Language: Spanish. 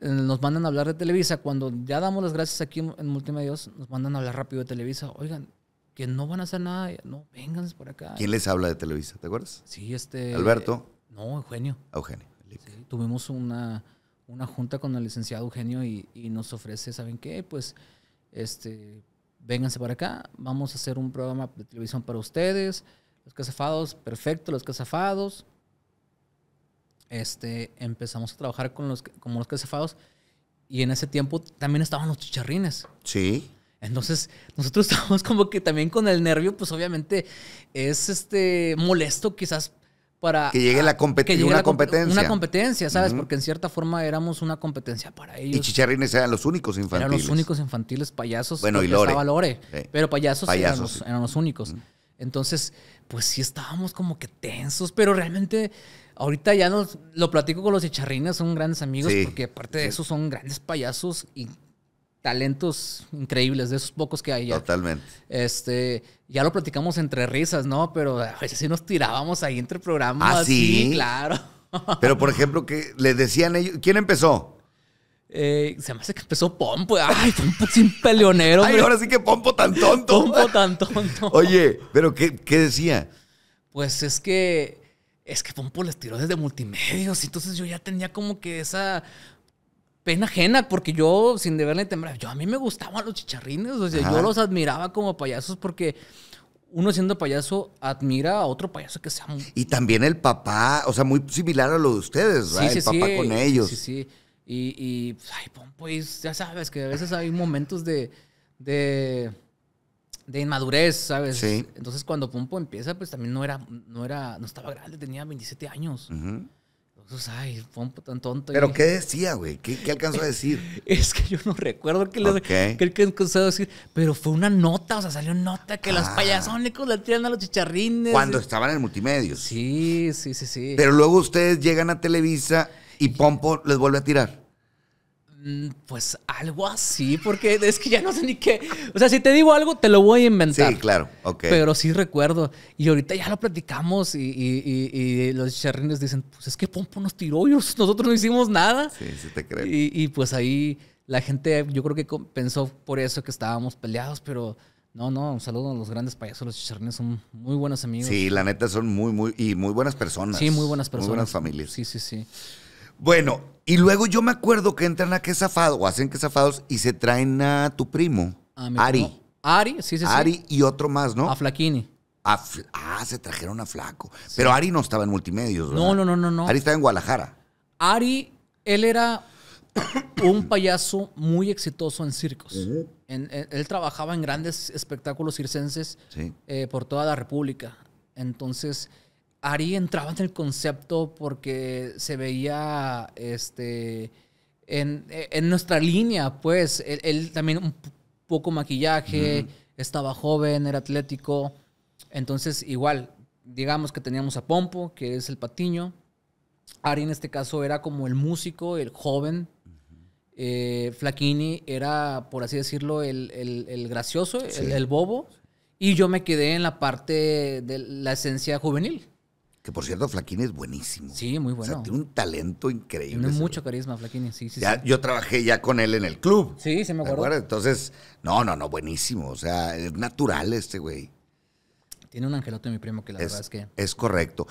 Eh, nos mandan a hablar de Televisa. Cuando ya damos las gracias aquí en Multimedios, nos mandan a hablar rápido de Televisa. Oigan, que no van a hacer nada, no, vénganse por acá. ¿Quién les habla de Televisa? ¿Te acuerdas? Sí, este. Alberto. No, Eugenio. Ah, Eugenio. tuvimos una, junta con el licenciado Eugenio y, nos ofrece, ¿saben qué? Pues, este, vénganse por acá, vamos a hacer un programa de televisión para ustedes, los Cazafados, perfecto, los cazafados este, empezamos a trabajar con los, como los cacefados y en ese tiempo también estaban los chicharrines. Sí. Entonces, nosotros estábamos como que también con el nervio, pues obviamente es este molesto quizás para... Que llegue la, una competencia. Una competencia, ¿sabes? Porque en cierta forma éramos una competencia para ellos. Y chicharrines eran los únicos infantiles. Eran los únicos infantiles, payasos. Bueno, y Lore. Pero payasos, eran, los, únicos. Entonces, pues sí estábamos como que tensos, pero realmente Ahorita ya nos, lo platico con los chicharrines, son grandes amigos, porque aparte de eso son grandes payasos y talentos increíbles, de esos pocos que hay. Ya. Totalmente. Este, ya lo platicamos entre risas, ¿no? Pero a veces sí nos tirábamos ahí entre programas. ¿Ah, sí? claro. Pero, por ejemplo, que les decían ellos, ¿quién empezó? Eh, se me hace que empezó Pompo. Ay, Pompo sin peleonero. Ay, ahora sí que Pompo tan tonto. Pompo tan tonto. Oye, pero ¿qué, qué decía? Pues es que es que Pompo les tiró desde multimedios. Entonces yo ya tenía como que esa pena ajena, porque yo, sin deberle temblar, yo a mí me gustaban los chicharrines. O sea, yo los admiraba como payasos porque uno siendo payaso admira a otro payaso que sea muy... Y también el papá, o sea, muy similar a lo de ustedes, ¿verdad? Sí, sí, el papá con ellos. Sí, sí. Y, y pues, ay, Pompo, pues, ya sabes que a veces hay momentos de de inmadurez, ¿sabes? Sí. Entonces cuando Pompo empieza, pues también no era, no era, no estaba grande, tenía 27 años. Entonces, ay, Pompo tan tonto. ¿Pero qué decía, güey? ¿Qué, alcanzó a decir? es que yo no recuerdo qué le que alcanzó a decir, pero fue una nota, o sea, salió nota que los ah. payasónicos le tiran a los chicharrines. Cuando estaban en multimedios. Sí, sí, sí, sí. Pero luego ustedes llegan a Televisa y Pompo les vuelve a tirar. Mm, pues algo así, porque es que ya no sé ni qué. O sea, si te digo algo, te lo voy a inventar. Sí, claro, Pero sí recuerdo. Y ahorita ya lo platicamos y, los chicharrines dicen, pues es que Pompo nos tiró y nosotros no hicimos nada. Sí, sí te creo. Y, pues ahí la gente, yo creo que pensó por eso que estábamos peleados, pero no, no, un saludo a los grandes payasos, los chicharrines son muy buenos amigos. Sí, la neta son muy, muy, y muy buenas personas. Sí, muy buenas personas. Muy buenas familias. Sí, sí, sí. Bueno, y luego yo me acuerdo que entran a Quesafado, o hacen Quesafados, y se traen a tu primo, ah, Ari. Ari, sí, sí, Ari y otro más, ¿no? A Flaquini. ah, se trajeron a Flaco. Pero Ari no estaba en multimedios, No, no, no, no, no. Ari estaba en Guadalajara. Ari, él era un payaso muy exitoso en circos. Uh-huh. En, él trabajaba en grandes espectáculos circenses eh, por toda la República. Entonces, Ari entraba en el concepto porque se veía este, en, nuestra línea, pues. Él, también un poco maquillaje, estaba joven, era atlético. Entonces, igual, digamos que teníamos a Pompo, que es el patiño. Ari en este caso era como el músico, el joven. Eh, Flaquini era, por así decirlo, el, gracioso, el, bobo. Y yo me quedé en la parte de la esencia juvenil. Que por cierto, Flaquini es buenísimo. Sí, muy bueno. O sea, tiene un talento increíble. Tiene mucho carisma, Flaquini, sí, sí, Yo trabajé ya con él en el club. Sí, se me acuerdo. Entonces, no, no, no, buenísimo. O sea, es natural este güey. Tiene un angelote mi primo que la verdad es que. Es correcto.